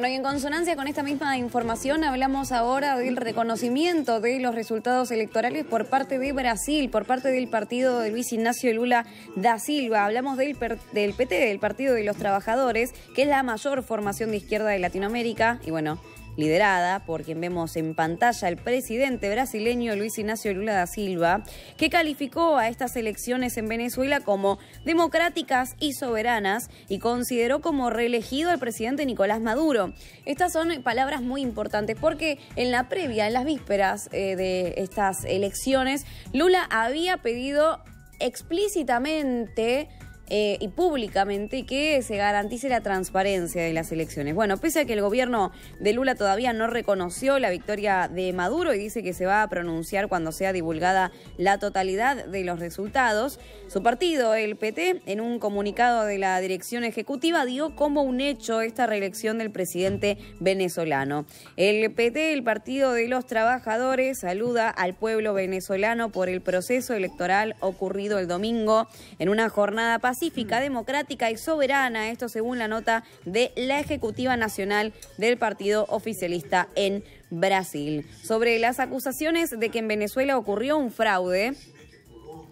Bueno, y en consonancia con esta misma información hablamos ahora del reconocimiento de los resultados electorales por parte de Brasil, por parte del partido de Luis Ignacio Lula da Silva. Hablamos del, del PT, del Partido de los Trabajadores, que es la mayor formación de izquierda de Latinoamérica. Y bueno, liderada por quien vemos en pantalla el presidente brasileño Luis Ignacio Lula da Silva, que calificó a estas elecciones en Venezuela como democráticas y soberanas y consideró como reelegido al presidente Nicolás Maduro. Estas son palabras muy importantes porque en la previa, en las vísperas eh, de estas elecciones, Lula había pedido explícitamente eh, y públicamente que se garantice la transparencia de las elecciones. Bueno, pese a que el gobierno de Lula todavía no reconoció la victoria de Maduro y dice que se va a pronunciar cuando sea divulgada la totalidad de los resultados, su partido, el PT, en un comunicado de la dirección ejecutiva dio como un hecho esta reelección del presidente venezolano. El PT, el Partido de los Trabajadores, saluda al pueblo venezolano por el proceso electoral ocurrido el domingo en una jornada pasada democrática y soberana, esto según la nota de la Ejecutiva Nacional del Partido Oficialista en Brasil. Sobre las acusaciones de que en Venezuela ocurrió un fraude,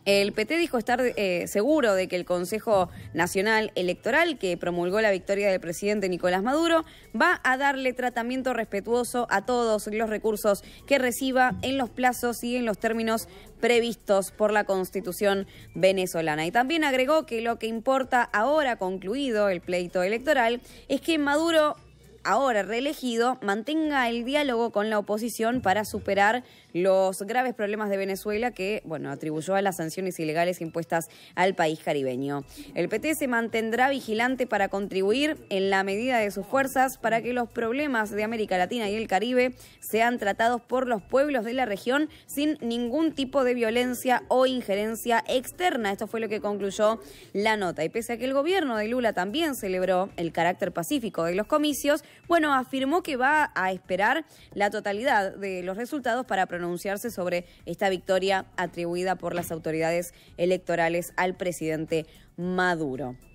el PT dijo estar eh, seguro de que el Consejo Nacional Electoral, que promulgó la victoria del presidente Nicolás Maduro, va a darle tratamiento respetuoso a todos los recursos que reciba en los plazos y en los términos previstos por la Constitución venezolana. Y también agregó que lo que importa ahora, concluido el pleito electoral, es que Maduro ahora reelegido, mantenga el diálogo con la oposición para superar los graves problemas de Venezuela que, bueno, atribuyó a las sanciones ilegales impuestas al país caribeño. El PT se mantendrá vigilante para contribuir en la medida de sus fuerzas para que los problemas de América Latina y el Caribe sean tratados por los pueblos de la región sin ningún tipo de violencia o injerencia externa. Esto fue lo que concluyó la nota. Y pese a que el gobierno de Lula también celebró el carácter pacífico de los comicios, bueno, afirmó que va a esperar la totalidad de los resultados para pronunciarse sobre esta victoria atribuida por las autoridades electorales al presidente Maduro.